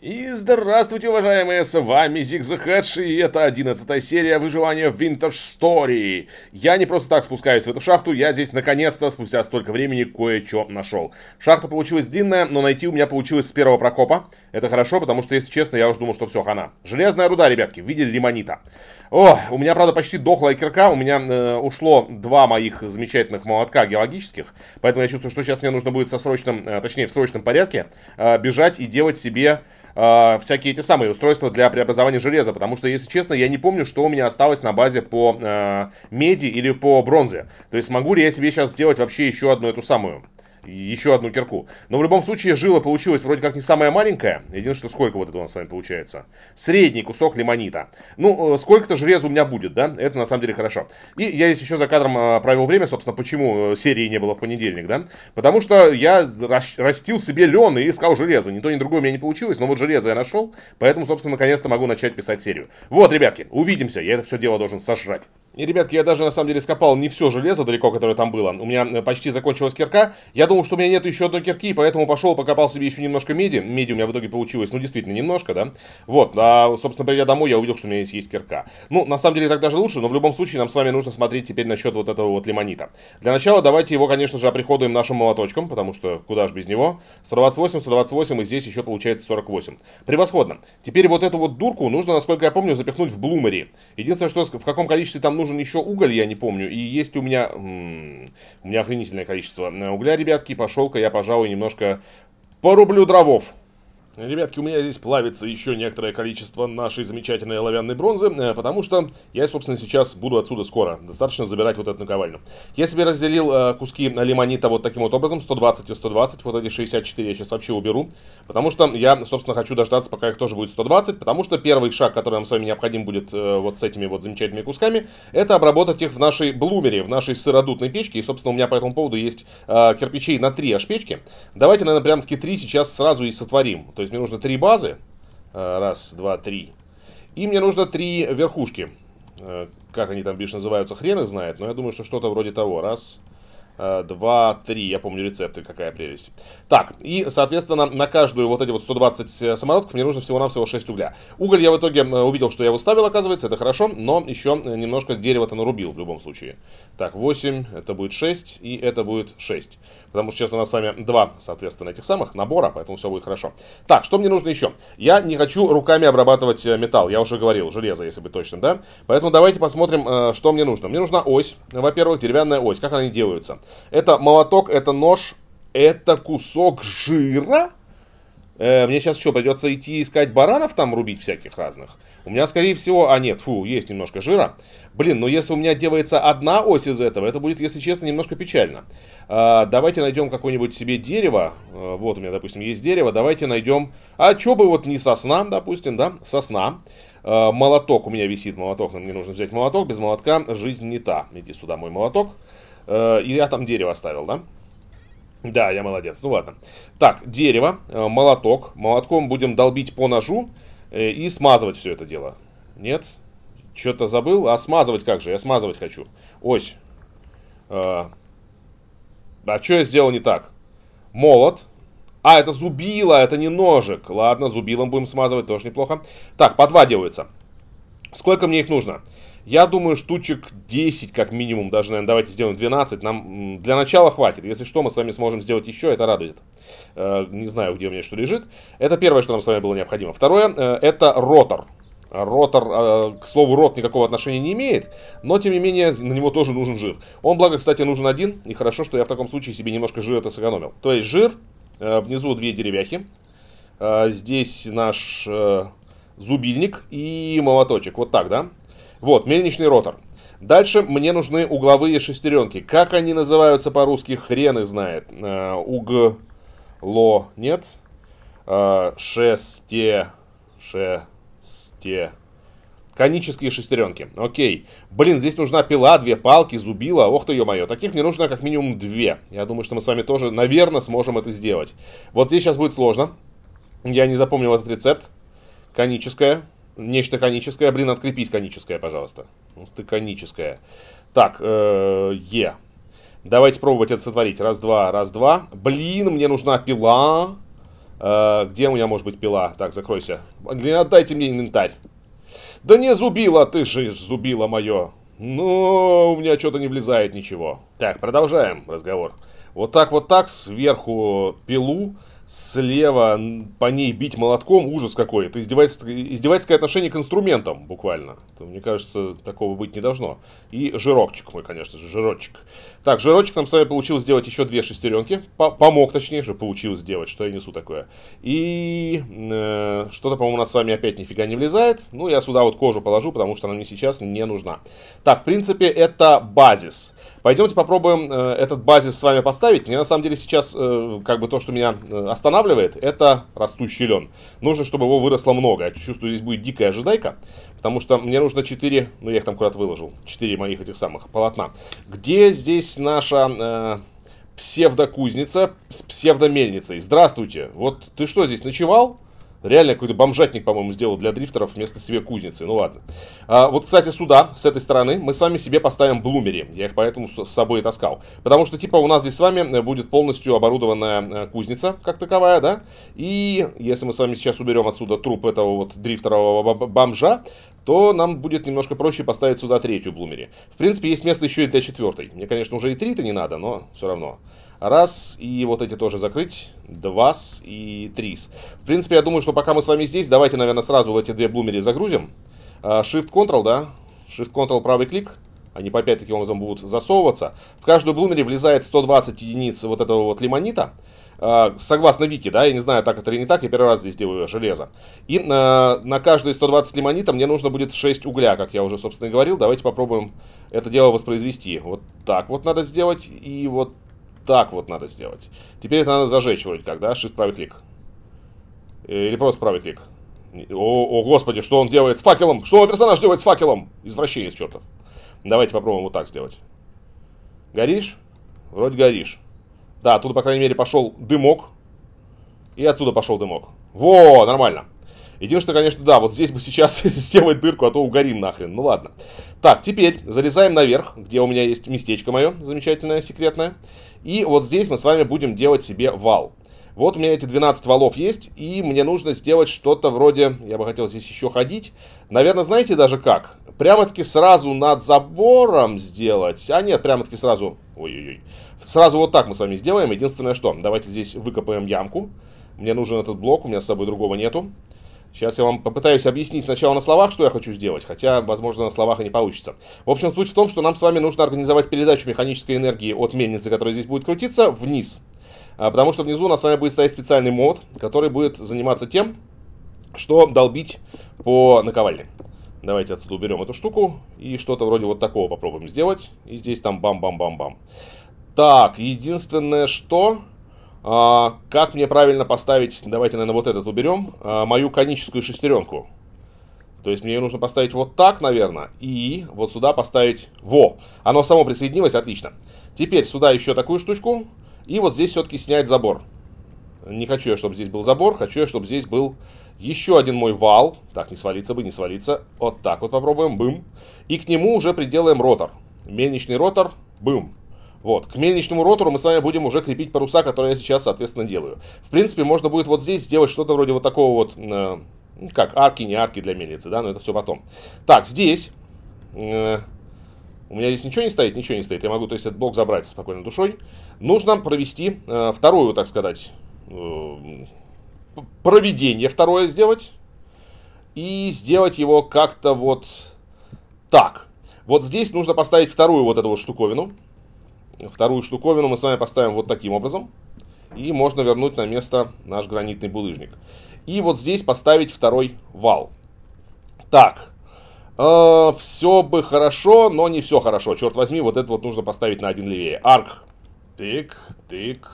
И здравствуйте, уважаемые, с вами Зигзахедж, и это 11 серия выживания в Винтаж-стори. Я не просто так спускаюсь в эту шахту, я здесь наконец-то, спустя столько времени, кое-что нашел. Шахта получилась длинная, но найти у меня получилось с первого прокопа. Это хорошо, потому что, если честно, я уже думал, что все, хана. Железная руда, ребятки, в виде лимонита. О, у меня, правда, почти дохлая кирка, у меня э, ушло два моих замечательных молотка геологических, поэтому я чувствую, что сейчас мне нужно будет со срочным, э, точнее, в срочном порядке э, бежать и делать себе э, всякие эти самые устройства для преобразования железа, потому что, если честно, я не помню, что у меня осталось на базе по э, меди или по бронзе. То есть смогу ли я себе сейчас сделать вообще еще одну эту самую? еще одну кирку. Но в любом случае жила получилась вроде как не самая маленькая. Единственное, что сколько вот это у нас с вами получается? Средний кусок лимонита. Ну, э, сколько-то железа у меня будет, да? Это на самом деле хорошо. И я здесь еще за кадром э, провел время, собственно, почему э, серии не было в понедельник, да? Потому что я растил себе лен и искал железо. Ни то, ни другое у меня не получилось, но вот железо я нашел. Поэтому, собственно, наконец-то могу начать писать серию. Вот, ребятки, увидимся. Я это все дело должен сожрать. И, ребятки, я даже на самом деле скопал не все железо далеко, которое там было. У меня почти закончилась кирка. Я думал, подумал, что у меня нет еще одной кирки, поэтому пошел, покопал себе еще немножко меди. Меди у меня в итоге получилось, ну, действительно, немножко, да. Вот, а, собственно, придя домой, я увидел, что у меня есть, есть кирка. Ну, на самом деле, так даже лучше, но в любом случае нам с вами нужно смотреть теперь насчет вот этого вот лимонита. Для начала давайте его, конечно же, оприходуем нашим молоточком, потому что куда же без него. 128, 128 и здесь еще получается 48. Превосходно. Теперь вот эту вот дурку нужно, насколько я помню, запихнуть в блумери. Единственное, что в каком количестве там нужен еще уголь, я не помню. И есть у меня... М -м, у меня охренительное количество э, угля, ребятки городки пошел-ка я, пожалуй, немножко порублю дровов. Ребятки, у меня здесь плавится еще некоторое количество нашей замечательной оловянной бронзы, э, потому что я, собственно, сейчас буду отсюда скоро. Достаточно забирать вот эту наковальню. Я себе разделил э, куски лимонита вот таким вот образом, 120 и 120, вот эти 64 я сейчас вообще уберу, потому что я, собственно, хочу дождаться, пока их тоже будет 120, потому что первый шаг, который нам с вами необходим будет э, вот с этими вот замечательными кусками, это обработать их в нашей блумере, в нашей сыродутной печке, и, собственно, у меня по этому поводу есть кирпичей на 3 аж печки. Давайте, наверное, прям-таки 3 сейчас сразу и сотворим, то есть есть мне нужно три базы. Э, раз, два, три. И мне нужно три верхушки. Э, как они там, бишь, называются, хрен их знает. Но я думаю, что что-то вроде того. Раз, два, 2, э, 3. Я помню рецепты, какая прелесть. Так, и, соответственно, на каждую вот эти вот 120 э, самородков мне нужно всего-навсего 6 угля. Уголь я в итоге э, увидел, что я его ставил, оказывается, это хорошо, но еще немножко дерева-то нарубил в любом случае. Так, 8, это будет 6, и это будет 6. Потому что сейчас у нас с вами 2, соответственно, этих самых набора, поэтому все будет хорошо. Так, что мне нужно еще? Я не хочу руками обрабатывать металл, я уже говорил, железо, если быть точным, да? Поэтому давайте посмотрим, что мне нужно. Мне нужна ось, во-первых, деревянная ось, как они делаются. Это молоток, это нож, это кусок жира. Э, мне сейчас что, придется идти искать баранов там рубить всяких разных? У меня, скорее всего... А, нет, фу, есть немножко жира. Блин, но ну если у меня делается одна ось из этого, это будет, если честно, немножко печально. Э, давайте найдем какое-нибудь себе дерево. Э, вот у меня, допустим, есть дерево. Давайте найдем... А чё бы вот не сосна, допустим, да? Сосна. Э, молоток у меня висит, молоток. Нам не нужно взять молоток. Без молотка жизнь не та. Иди сюда, мой молоток. Молоток. Э, и я там дерево оставил, да? Да, я молодец. Ну ладно. Так, дерево, э, молоток. Молотком будем долбить по ножу э, и смазывать все это дело. Нет? Что-то забыл? А смазывать как же? Я смазывать хочу. Ось. а что я сделал не так? Молот. А, это зубило, это не ножик. Ладно, зубилом будем смазывать, тоже неплохо. Так, по два делается. Сколько мне их нужно? Я думаю, штучек 10 как минимум, даже, наверное, давайте сделаем 12. Нам для начала хватит. Если что, мы с вами сможем сделать еще, это радует. Э, не знаю, где у меня что лежит. Это первое, что нам с вами было необходимо. Второе, э, это ротор. Ротор, э, к слову, рот никакого отношения не имеет, но, тем не менее, на него тоже нужен жир. Он, благо, кстати, нужен один, и хорошо, что я в таком случае себе немножко жира это сэкономил. То есть жир, внизу две деревяхи, здесь наш зубильник и молоточек. Вот так, да? Вот, мельничный ротор. Дальше мне нужны угловые шестеренки. Как они называются по-русски, хрен их знает. Э, угло нет. Э, шесте... Шесте... Конические шестеренки. Окей. Блин, здесь нужна пила, две палки, зубила. Ох ты, ё-моё. Таких мне нужно как минимум две. Я думаю, что мы с вами тоже, наверное, сможем это сделать. Вот здесь сейчас будет сложно. Я не запомнил этот рецепт. Коническая. Нечто коническое. Блин, открепись коническое, пожалуйста. Ну ты коническое. Так, э, Е. Давайте пробовать это сотворить. Раз, два, раз, два. Блин, мне нужна пила. Э, где у меня может быть пила? Так, закройся. Отдайте мне инвентарь. Да не зубила ты же, зубила мое. Ну, у меня что-то не влезает ничего. Так, продолжаем разговор. Вот так вот так сверху пилу слева по ней бить молотком, ужас какой. Это издевательское, издевательское отношение к инструментам, буквально. Это, мне кажется, такого быть не должно. И жирокчик мой, конечно же, жирочек. Так, жирочек нам с вами получилось сделать еще две шестеренки. По помог, точнее же, получилось сделать, что я несу такое. И э, что-то, по-моему, у нас с вами опять нифига не влезает. Ну, я сюда вот кожу положу, потому что она мне сейчас не нужна. Так, в принципе, это базис. Пойдемте попробуем э, этот базис с вами поставить. Мне на самом деле сейчас э, как бы то, что меня э, останавливает, это растущий лен. Нужно, чтобы его выросло много. Я чувствую, здесь будет дикая ожидайка, потому что мне нужно 4, ну я их там куда-то выложил, 4 моих этих самых полотна. Где здесь наша э, псевдокузница с псевдомельницей? Здравствуйте, вот ты что здесь ночевал? Реально какой-то бомжатник, по-моему, сделал для дрифтеров вместо себе кузницы. Ну ладно. А, вот, кстати, сюда, с этой стороны, мы с вами себе поставим блумери. Я их поэтому с собой таскал. Потому что, типа, у нас здесь с вами э, будет полностью оборудованная э, кузница, как таковая, да? И если мы с вами сейчас уберем отсюда труп этого вот дрифтерового бомжа, то нам будет немножко проще поставить сюда третью Блумери. В принципе, есть место еще и для четвертой. Мне, конечно, уже и три-то не надо, но все равно. Раз, и вот эти тоже закрыть. Два и три. В принципе, я думаю, что пока мы с вами здесь, давайте, наверное, сразу в эти две Блумери загрузим. А, Shift-Ctrl, да? Shift-Ctrl, правый клик. Они по опять таким образом будут засовываться. В каждую Блумери влезает 120 единиц вот этого вот лимонита. А, согласно Вики, да, я не знаю, так это или не так, я первый раз здесь делаю железо. И на, э, на каждые 120 лимонита мне нужно будет 6 угля, как я уже, собственно, говорил. Давайте попробуем это дело воспроизвести. Вот так вот надо сделать, и вот так вот надо сделать. Теперь это надо зажечь вроде как, да, shift правый клик. Э, или просто правый клик. О, о, господи, что он делает с факелом? Что он персонаж делает с факелом? Извращение, чертов. Давайте попробуем вот так сделать. Горишь? Вроде горишь. Да, оттуда, по крайней мере, пошел дымок. И отсюда пошел дымок. Во, нормально. Единственное, конечно, да, вот здесь бы сейчас сделать дырку, а то угорим нахрен. Ну ладно. Так, теперь залезаем наверх, где у меня есть местечко мое замечательное, секретное. И вот здесь мы с вами будем делать себе вал. Вот у меня эти 12 валов есть, и мне нужно сделать что-то вроде... Я бы хотел здесь еще ходить. Наверное, знаете даже как? Прямо-таки сразу над забором сделать. А нет, прямо-таки сразу... Ой-ой-ой. Сразу вот так мы с вами сделаем. Единственное, что... Давайте здесь выкопаем ямку. Мне нужен этот блок, у меня с собой другого нету. Сейчас я вам попытаюсь объяснить сначала на словах, что я хочу сделать, хотя, возможно, на словах и не получится. В общем, суть в том, что нам с вами нужно организовать передачу механической энергии от мельницы, которая здесь будет крутиться, вниз. Вниз. А, потому что внизу у нас с вами будет стоять специальный мод, который будет заниматься тем, что долбить по наковальне. Давайте отсюда уберем эту штуку и что-то вроде вот такого попробуем сделать. И здесь там бам-бам-бам-бам. Так, единственное, что... А, как мне правильно поставить... Давайте, наверное, вот этот уберем. А, мою коническую шестеренку. То есть мне ее нужно поставить вот так, наверное, и вот сюда поставить во. Оно само присоединилось, отлично. Теперь сюда еще такую штучку. И вот здесь все-таки снять забор. Не хочу я, чтобы здесь был забор, хочу я, чтобы здесь был еще один мой вал. Так, не свалиться бы, не свалиться. Вот так вот попробуем, бым. И к нему уже приделаем ротор. Мельничный ротор, бым. Вот, к мельничному ротору мы с вами будем уже крепить паруса, которые я сейчас, соответственно, делаю. В принципе, можно будет вот здесь сделать что-то вроде вот такого вот, э, ну, как арки, не арки для мельницы, да, но это все потом. Так, здесь... Э, у меня здесь ничего не стоит, ничего не стоит. Я могу, то есть, этот блок забрать спокойно душой. Нужно провести э, вторую, так сказать, э, проведение второе сделать. И сделать его как-то вот так. Вот здесь нужно поставить вторую вот эту вот штуковину. Вторую штуковину мы с вами поставим вот таким образом. И можно вернуть на место наш гранитный булыжник. И вот здесь поставить второй вал. Так. Э, все бы хорошо, но не все хорошо. Черт возьми, вот это вот нужно поставить на один левее. Арк. Тык, тык,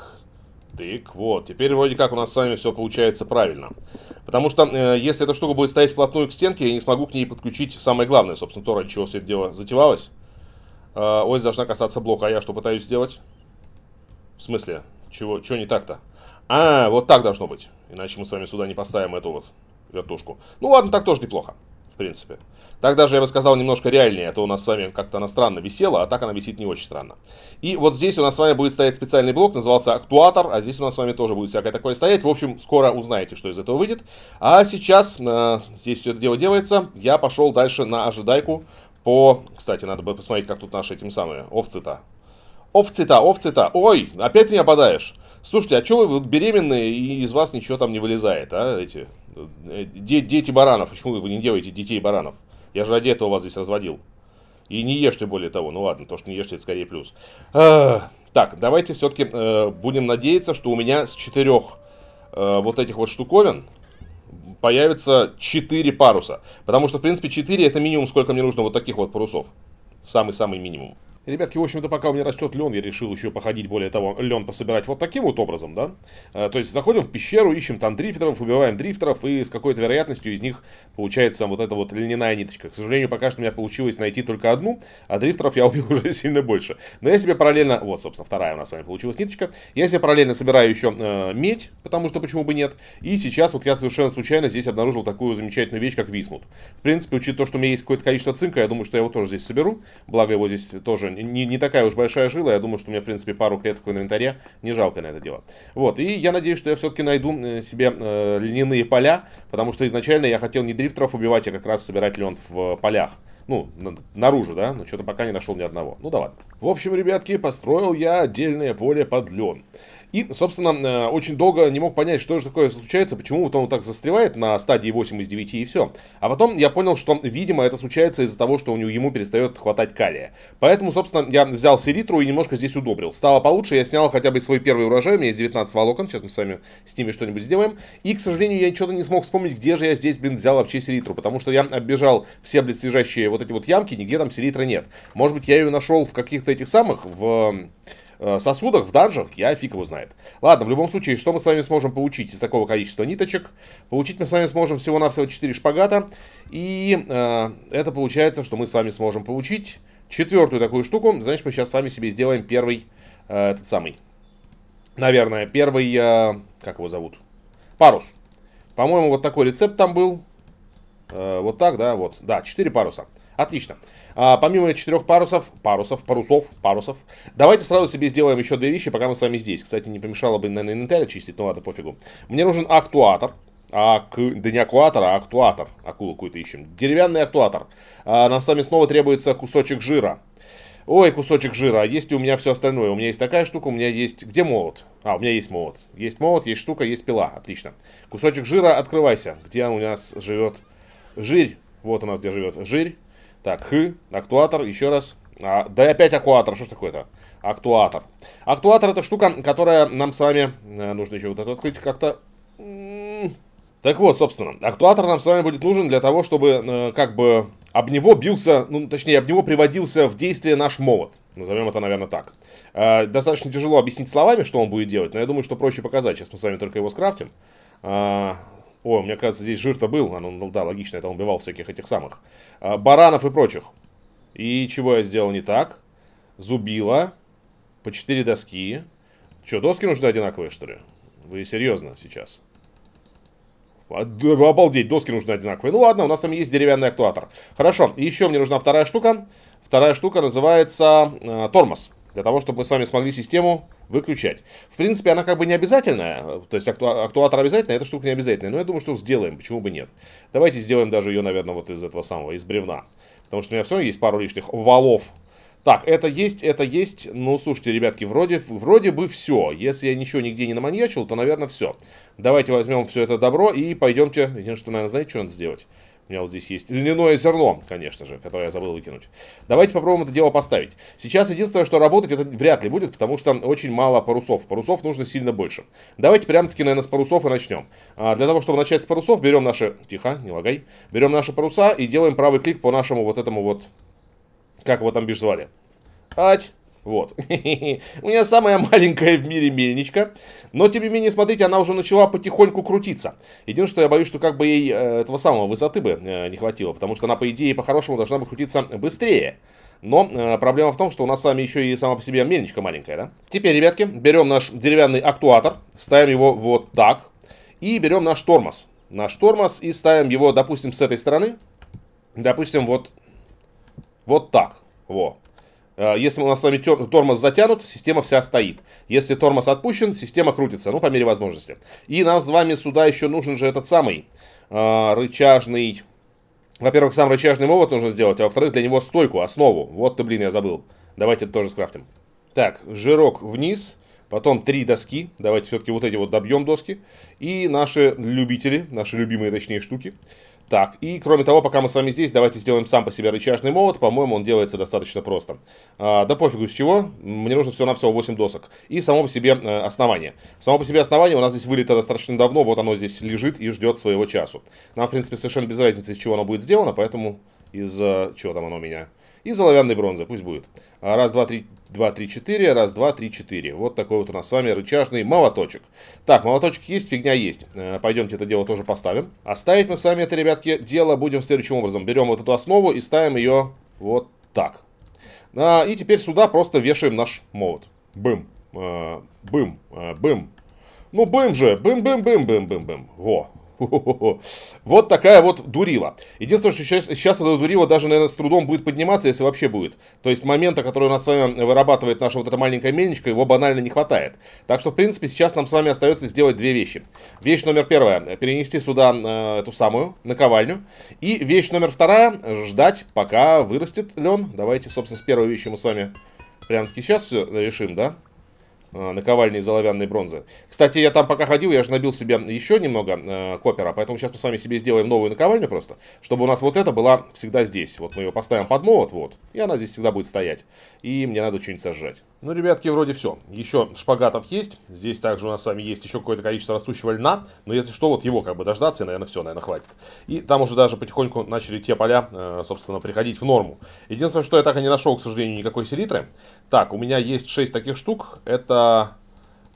тык. Вот. Теперь вроде как у нас с вами все получается правильно. Потому что э, если эта штука будет стоять вплотную к стенке, я не смогу к ней подключить самое главное, собственно, то, ради чего все это дело затевалось. Э, ось должна касаться блока. А я что пытаюсь сделать? В смысле? Чего, чего не так-то? А, вот так должно быть. Иначе мы с вами сюда не поставим эту вот вертушку. Ну ладно, так тоже неплохо, в принципе. Так даже, я бы сказал, немножко реальнее, а то у нас с вами как-то она странно висела, а так она висит не очень странно. И вот здесь у нас с вами будет стоять специальный блок, назывался актуатор, а здесь у нас с вами тоже будет всякое такое стоять. В общем, скоро узнаете, что из этого выйдет. А сейчас э, здесь все это дело делается. Я пошел дальше на ожидайку по... Кстати, надо бы посмотреть, как тут наши этим самые овцы-то. Овцы-то, овцы-то. Ой, опять меня ободаешь. Слушайте, а что вы беременные и из вас ничего там не вылезает, а, эти... Э, дети баранов, почему вы не делаете детей баранов? Я же ради этого вас здесь разводил. И не ешьте более того. Ну ладно, то, что не ешьте, это скорее плюс. А, так, давайте все-таки э, будем надеяться, что у меня с четырех э, вот этих вот штуковин появится 4 паруса. Потому что, в принципе, 4 это минимум, сколько мне нужно вот таких вот парусов. Самый-самый минимум. Ребятки, в общем-то, пока у меня растет лен, я решил еще походить, более того, лен пособирать вот таким вот образом, да? А, то есть заходим в пещеру, ищем там дрифтеров, убиваем дрифтеров, и с какой-то вероятностью из них получается вот эта вот льняная ниточка. К сожалению, пока что у меня получилось найти только одну, а дрифтеров я убил уже сильно больше. Но я себе параллельно... Вот, собственно, вторая у нас с вами получилась ниточка. Я себе параллельно собираю еще э, медь, потому что почему бы нет. И сейчас вот я совершенно случайно здесь обнаружил такую замечательную вещь, как висмут. В принципе, учитывая то, что у меня есть какое-то количество цинка, я думаю, что я его тоже здесь соберу. Благо его здесь тоже не, не такая уж большая жила, я думаю, что мне, в принципе, пару клеток в инвентаре не жалко на это дело. Вот, и я надеюсь, что я все-таки найду э, себе э, льняные поля, потому что изначально я хотел не дрифтеров убивать, а как раз собирать лен в полях. Ну, наружу, да? Но что-то пока не нашел ни одного. Ну давай. В общем, ребятки, построил я отдельное поле под лен. И, собственно, э, очень долго не мог понять, что же такое случается, почему вот он вот так застревает на стадии 8 из 9 и все. А потом я понял, что, видимо, это случается из-за того, что у него, ему перестает хватать калия. Поэтому, собственно, я взял селитру и немножко здесь удобрил. Стало получше, я снял хотя бы свой первый урожай, у меня есть 19 волокон, сейчас мы с вами с ними что-нибудь сделаем. И, к сожалению, я что-то не смог вспомнить, где же я здесь, блин, взял вообще селитру, потому что я оббежал все близлежащие вот эти вот ямки, нигде там селитры нет. Может быть, я ее нашел в каких-то этих самых, в Э, сосудах, в данжах, я фиг его знает. Ладно, в любом случае, что мы с вами сможем получить из такого количества ниточек? Получить мы с вами сможем всего-навсего 4 шпагата. И э, это получается, что мы с вами сможем получить четвертую такую штуку. Значит, мы сейчас с вами себе сделаем первый, э, этот самый, наверное, первый, э, как его зовут? Парус. По-моему, вот такой рецепт там был. Э, вот так, да, вот. Да, 4 паруса. Отлично. А, помимо четырех парусов, парусов, парусов, парусов, давайте сразу себе сделаем еще две вещи, пока мы с вами здесь. Кстати, не помешало бы, на инвентарь чистить, но ну ладно, пофигу. Мне нужен актуатор. А, Да не аккуатор, а актуатор. Акулу какую-то ищем. Деревянный актуатор. А, нам с вами снова требуется кусочек жира. Ой, кусочек жира, а есть ли у меня все остальное? У меня есть такая штука, у меня есть... Где молот? А, у меня есть молот. Есть молот, есть штука, есть пила. Отлично. Кусочек жира, открывайся. Где у нас живет жирь? Вот у нас где живет жирь. Так, Х, актуатор, еще раз. А, да и опять актуатор, что ж такое-то? Актуатор. Актуатор это штука, которая нам с вами... Э, нужно еще вот это открыть как-то... Так вот, собственно, актуатор нам с вами будет нужен для того, чтобы э, как бы об него бился, ну, точнее, об него приводился в действие наш молот. Назовем это, наверное, так. Э, достаточно тяжело объяснить словами, что он будет делать, но я думаю, что проще показать. Сейчас мы с вами только его скрафтим. Э, о, мне кажется, здесь жир-то был. А, ну, ну, да, логично, это он убивал всяких этих самых. А, баранов и прочих. И чего я сделал не так? Зубила. По четыре доски. Че, доски нужны одинаковые, что ли? Вы серьезно сейчас? Э, обалдеть, доски нужны одинаковые. Ну ладно, у нас там есть деревянный актуатор. Хорошо, еще мне нужна вторая штука. Вторая штука называется э, тормоз для того, чтобы мы с вами смогли систему выключать. В принципе, она как бы не обязательная, то есть акту актуатор обязательно, а эта штука не обязательная, но я думаю, что сделаем, почему бы нет. Давайте сделаем даже ее, наверное, вот из этого самого, из бревна, потому что у меня все есть пару лишних валов. Так, это есть, это есть, ну, слушайте, ребятки, вроде, вроде бы все. Если я ничего нигде не наманьячил, то, наверное, все. Давайте возьмем все это добро и пойдемте, единственное, что, наверное, знаете, что надо сделать? У меня вот здесь есть льняное зерно, конечно же, которое я забыл выкинуть. Давайте попробуем это дело поставить. Сейчас единственное, что работать, это вряд ли будет, потому что очень мало парусов. Парусов нужно сильно больше. Давайте прямо таки наверное, с парусов и начнем. А для того, чтобы начать с парусов, берем наши... Тихо, не лагай. Берем наши паруса и делаем правый клик по нашему вот этому вот... Как его там бишь звали? Ать! Вот. У меня самая маленькая в мире мельничка. Но, тем не менее, смотрите, она уже начала потихоньку крутиться. Единственное, что я боюсь, что как бы ей э, этого самого высоты бы э, не хватило. Потому что она, по идее, по-хорошему должна бы крутиться быстрее. Но э, проблема в том, что у нас с вами еще и сама по себе мельничка маленькая, да? Теперь, ребятки, берем наш деревянный актуатор, ставим его вот так. И берем наш тормоз. Наш тормоз и ставим его, допустим, с этой стороны. Допустим, вот, вот так. Во. Э, если у нас с вами тормоз затянут, система вся стоит. Если тормоз отпущен, система крутится, ну, по мере возможности. И нам с вами сюда еще нужен же этот самый э, рычажный... Во-первых, сам рычажный молот нужно сделать, а во-вторых, для него стойку, основу. Вот ты, блин, я забыл. Давайте тоже скрафтим. Так, жирок вниз, потом три доски. Давайте все-таки вот эти вот добьем доски. И наши любители, наши любимые, точнее, штуки. Так, и кроме того, пока мы с вами здесь, давайте сделаем сам по себе рычажный молот. По-моему, он делается достаточно просто. А, да пофигу из чего, мне нужно всего-навсего 8 досок. И само по себе э, основание. Само по себе основание у нас здесь вылито достаточно давно, вот оно здесь лежит и ждет своего часу. Нам, в принципе, совершенно без разницы, из чего оно будет сделано, поэтому из... Э, чего там оно у меня? Из оловянной бронзы, пусть будет. Раз, два, три, 2, 3, 4, раз, 2, 3, 4. Вот такой вот у нас с вами рычажный молоточек. Так, молоточек есть, фигня есть. Э, пойдемте это дело тоже поставим. Оставить мы с вами это, ребятки, дело будем следующим образом. Берем вот эту основу и ставим ее вот так. А, и теперь сюда просто вешаем наш молот. Бым, э, бым, э, бым. Ну, бым же, бым-бым-бым-бым-бым-бым. Во, вот такая вот дурила. Единственное, что сейчас, сейчас эта дурила даже, наверное, с трудом будет подниматься, если вообще будет. То есть момента, который у нас с вами вырабатывает наша вот эта маленькая мельничка, его банально не хватает. Так что, в принципе, сейчас нам с вами остается сделать две вещи. Вещь номер первая. Перенести сюда э, эту самую наковальню. И вещь номер вторая. Ждать, пока вырастет лен. Давайте, собственно, с первой вещью мы с вами прямо таки сейчас все решим, да? Э, наковальни из оловянной бронзы. Кстати, я там пока ходил, я же набил себе еще немного э, копера, поэтому сейчас мы с вами себе сделаем новую наковальню просто, чтобы у нас вот эта была всегда здесь. Вот мы ее поставим под молот, вот, и она здесь всегда будет стоять. И мне надо что-нибудь сожрать. Ну, ребятки, вроде все. Еще шпагатов есть. Здесь также у нас с вами есть еще какое-то количество растущего льна. Но если что, вот его как бы дождаться, и, наверное, все, наверное, хватит. И там уже даже потихоньку начали те поля, э, собственно, приходить в норму. Единственное, что я так и не нашел, к сожалению, никакой селитры. Так, у меня есть 6 таких штук. Это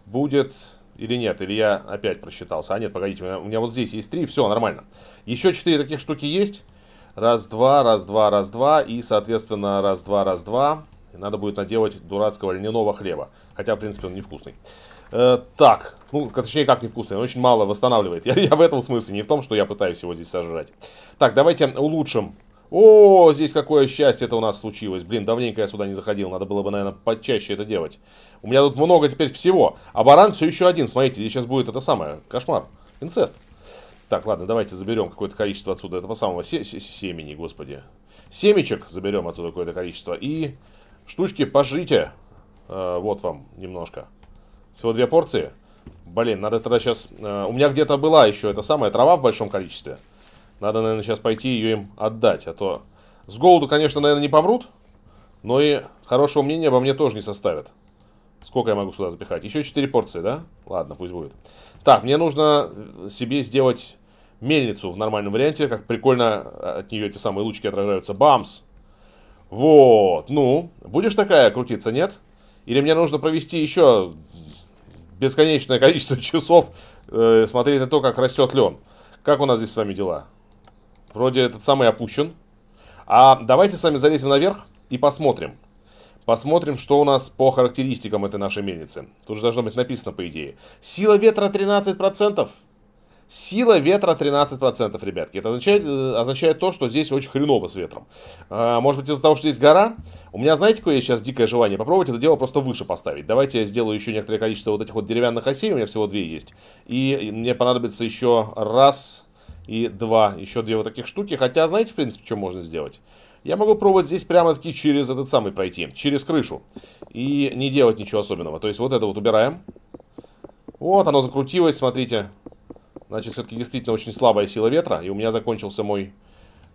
будет... Или нет, или я опять просчитался. А нет, погодите, у меня, у меня вот здесь есть 3, все, нормально. Еще 4 таких штуки есть. Раз-два, раз-два, раз-два. И, соответственно, раз-два, раз-два. Надо будет наделать дурацкого льняного хлеба. Хотя, в принципе, он невкусный. Э, так, ну, точнее, как невкусный, он очень мало восстанавливает. Я, я в этом смысле, не в том, что я пытаюсь его здесь сожрать. Так, давайте улучшим. О, здесь какое счастье это у нас случилось. Блин, давненько я сюда не заходил. Надо было бы, наверное, почаще это делать. У меня тут много теперь всего. А баран все еще один. Смотрите, здесь сейчас будет это самое. Кошмар. Инцест. Так, ладно, давайте заберем какое-то количество отсюда этого самого се се семени, господи. Семечек заберем отсюда какое-то количество. И Штучки пожрите. Э, вот вам немножко. Всего две порции. Блин, надо тогда сейчас... Э, у меня где-то была еще эта самая трава в большом количестве. Надо, наверное, сейчас пойти ее им отдать, а то... С голоду, конечно, наверное, не помрут, но и хорошего мнения обо мне тоже не составят. Сколько я могу сюда запихать? Еще 4 порции, да? Ладно, пусть будет. Так, мне нужно э, себе сделать мельницу в нормальном варианте, как прикольно э, от нее эти самые лучки отражаются. Бамс! Вот, ну, будешь такая крутиться, нет? Или мне нужно провести еще бесконечное количество часов э, смотреть на то, как растет лен? Как у нас здесь с вами дела? Вроде этот самый опущен. А давайте с вами залезем наверх и посмотрим. Посмотрим, что у нас по характеристикам этой нашей мельницы. Тут же должно быть написано, по идее. Сила ветра 13%. Сила ветра 13%, ребятки. Это означает, э, означает то, что здесь очень хреново с ветром. А, может быть из-за того, что здесь гора? У меня, знаете, какое сейчас дикое желание попробовать это дело просто выше поставить. Давайте я сделаю еще некоторое количество вот этих вот деревянных осей. У меня всего две есть. И мне понадобится еще раз и два. Еще две вот таких штуки. Хотя, знаете, в принципе, что можно сделать? Я могу пробовать здесь прямо-таки через этот самый пройти, через крышу. И не делать ничего особенного. То есть вот это вот убираем. Вот оно закрутилось, смотрите. Значит, все-таки действительно очень слабая сила ветра. И у меня закончился мой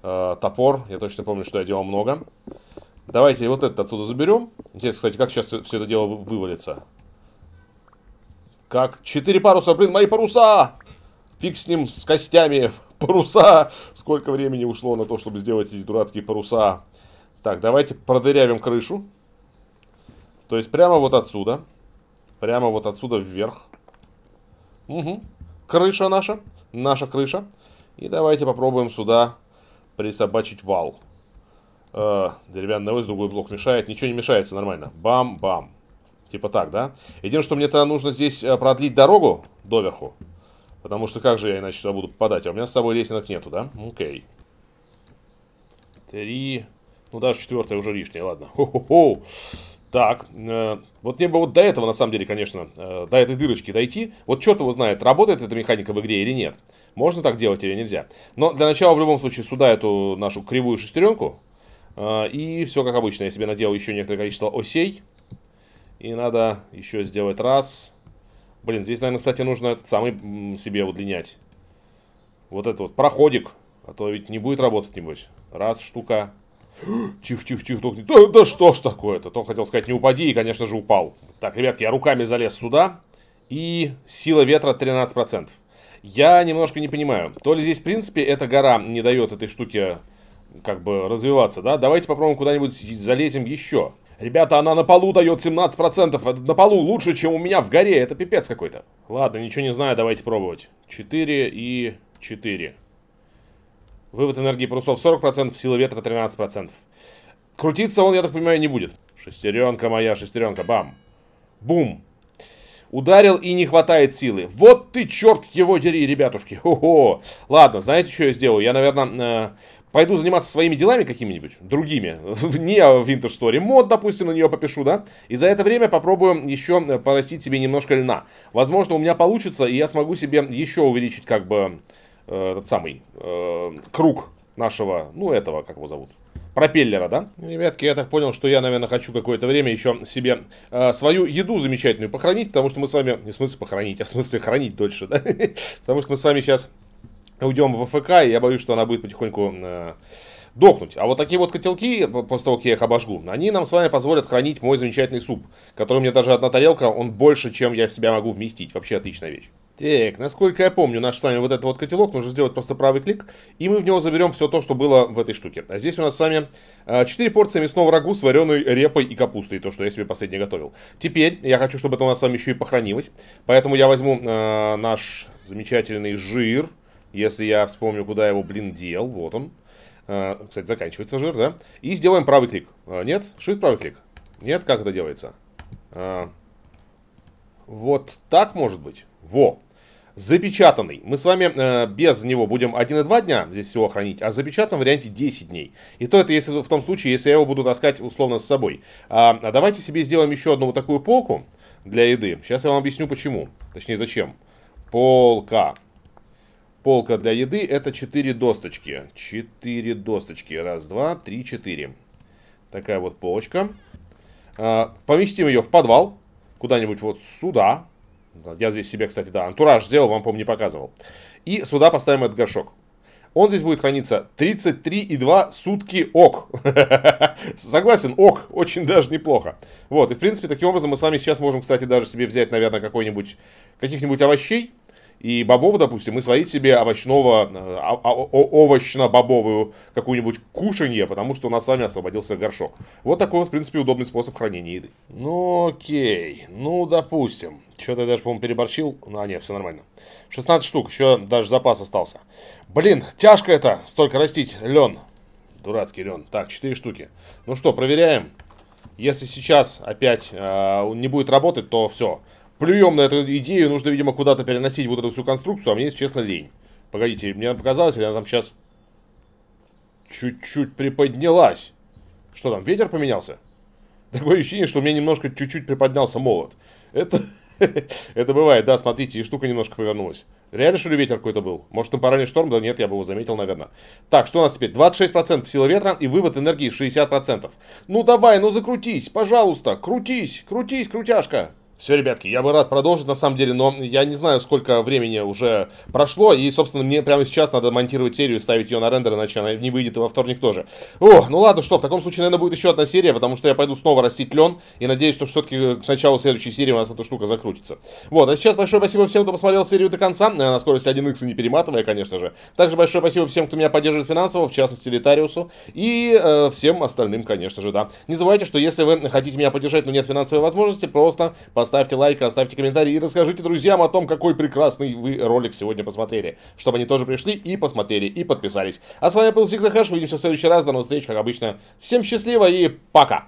э, топор. Я точно помню, что я делал много. Давайте вот этот отсюда заберем. Интересно, кстати, как сейчас все это дело вывалится. Как? Четыре паруса, блин, мои паруса! Фиг с ним, с костями. Паруса! Сколько времени ушло на то, чтобы сделать эти дурацкие паруса. Так, давайте продырявим крышу. То есть прямо вот отсюда. Прямо вот отсюда вверх. Угу. Крыша наша, наша крыша. И давайте попробуем сюда присобачить вал. Э, деревянная ось, другой блок мешает. Ничего не мешается, нормально. Бам-бам. Типа так, да? Единственное, что мне-то нужно здесь э, продлить дорогу доверху. Потому что как же я иначе сюда буду попадать? А у меня с собой лесенок нету, да? Окей. Три. Ну, даже четвертая уже лишняя, ладно. Хо-хо-хо. Так, э, вот мне бы вот до этого, на самом деле, конечно, э, до этой дырочки дойти. Вот черт его знает, работает эта механика в игре или нет. Можно так делать или нельзя. Но для начала, в любом случае, сюда эту нашу кривую шестеренку. Э, и все как обычно. Я себе надел еще некоторое количество осей. И надо еще сделать раз. Блин, здесь, наверное, кстати, нужно этот самый себе удлинять. Вот этот вот проходик. А то ведь не будет работать, небось. Раз штука. Тихо-тихо-тихо, только... да, да что ж такое-то? Том хотел сказать, не упади, и, конечно же, упал. Так, ребятки, я руками залез сюда, и сила ветра 13%. Я немножко не понимаю, то ли здесь, в принципе, эта гора не дает этой штуке как бы развиваться, да? Давайте попробуем куда-нибудь залезем еще. Ребята, она на полу дает 17%. Это на полу лучше, чем у меня в горе. Это пипец какой-то. Ладно, ничего не знаю, давайте пробовать. 4 и 4. Вывод энергии парусов 40%, сила ветра 13%. Крутиться он, я так понимаю, не будет. Шестеренка моя, шестеренка, бам. Бум. Ударил и не хватает силы. Вот ты, черт его дери, ребятушки. Хо-хо. Ладно, знаете, что я сделаю? Я, наверное, э, пойду заниматься своими делами какими-нибудь, другими. не в Интерсторе. Мод, допустим, на нее попишу, да? И за это время попробую еще э, порастить себе немножко льна. Возможно, у меня получится, и я смогу себе еще увеличить, как бы Э, этот самый э, круг нашего, ну этого, как его зовут, пропеллера, да? Ребятки, я так понял, что я, наверное, хочу какое-то время еще себе э, свою еду замечательную похоронить, потому что мы с вами, не в смысле похоронить, а в смысле хранить дольше, да? Потому что мы с вами сейчас уйдем в ФК, и я боюсь, что она будет потихоньку э, дохнуть. А вот такие вот котелки, после того, как я их обожгу, они нам с вами позволят хранить мой замечательный суп, который мне даже одна тарелка, он больше, чем я в себя могу вместить. Вообще отличная вещь. Так, насколько я помню, наш с вами вот этот вот котелок нужно сделать просто правый клик, и мы в него заберем все то, что было в этой штуке. А здесь у нас с вами э, 4 порции мясного рагу с вареной репой и капустой, то, что я себе последнее готовил. Теперь я хочу, чтобы это у нас с вами еще и похоронилось, поэтому я возьму э, наш замечательный жир, если я вспомню, куда его, блин, дел, вот он. А, кстати, заканчивается жир, да? И сделаем правый клик. А, нет? Shift правый клик. Нет, как это делается? А, вот так может быть? Во! Запечатанный. Мы с вами э, без него будем 1,2 дня здесь всего хранить, а в запечатанном варианте 10 дней. И то это если в том случае, если я его буду таскать условно с собой. А, а давайте себе сделаем еще одну вот такую полку для еды. Сейчас я вам объясню почему. Точнее, зачем. Полка. Полка для еды это 4 досточки. 4 досточки. Раз, два, три, четыре. Такая вот полочка. А, поместим ее в подвал. Куда-нибудь вот сюда. Я здесь себе, кстати, да, антураж сделал, вам, помню, не показывал. И сюда поставим этот горшок. Он здесь будет храниться 33,2 сутки ок. Согласен, ок, очень даже неплохо. Вот, и в принципе, таким образом мы с вами сейчас можем, кстати, даже себе взять, наверное, какой-нибудь, каких-нибудь овощей и бобов, допустим, и сварить себе овощного, э, а, а, овощно-бобовую какую-нибудь кушанье, потому что у нас с вами освободился горшок. Вот такой вот, в принципе, удобный способ хранения еды. Ну окей, ну допустим. Что-то я даже, по-моему, переборщил. Ну, а, нет, все нормально. 16 штук, еще даже запас остался. Блин, тяжко это, столько растить, лен. Дурацкий лен. Так, 4 штуки. Ну что, проверяем. Если сейчас опять э, не будет работать, то все плюем на эту идею. Нужно, видимо, куда-то переносить вот эту всю конструкцию. А мне, если честно, лень. Погодите, мне показалось, или она там сейчас чуть-чуть приподнялась? Что там, ветер поменялся? Такое ощущение, что у меня немножко чуть-чуть приподнялся молот. Это... Это бывает, да, смотрите, и штука немножко повернулась. Реально, что ли, ветер какой-то был? Может, там параллельный шторм? Да нет, я бы его заметил, наверное. Так, что у нас теперь? 26% силы ветра и вывод энергии 60%. Ну давай, ну закрутись, пожалуйста, крутись, крутись, крутяшка. Все, ребятки, я бы рад продолжить, на самом деле, но я не знаю, сколько времени уже прошло, и, собственно, мне прямо сейчас надо монтировать серию, ставить ее на рендер, иначе она не выйдет и во вторник тоже. О, ну ладно, что, в таком случае, наверное, будет еще одна серия, потому что я пойду снова растить лен, и надеюсь, что все-таки к началу следующей серии у нас эта штука закрутится. Вот, а сейчас большое спасибо всем, кто посмотрел серию до конца, э, на скорости 1x не перематывая, конечно же. Также большое спасибо всем, кто меня поддерживает финансово, в частности, Литариусу и э, всем остальным, конечно же, да. Не забывайте, что если вы хотите меня поддержать, но нет финансовой возможности, просто поставьте поставьте лайк, оставьте комментарий и расскажите друзьям о том, какой прекрасный вы ролик сегодня посмотрели. Чтобы они тоже пришли и посмотрели, и подписались. А с вами был Сигзахэш, увидимся в следующий раз, до новых встреч, как обычно. Всем счастливо и пока!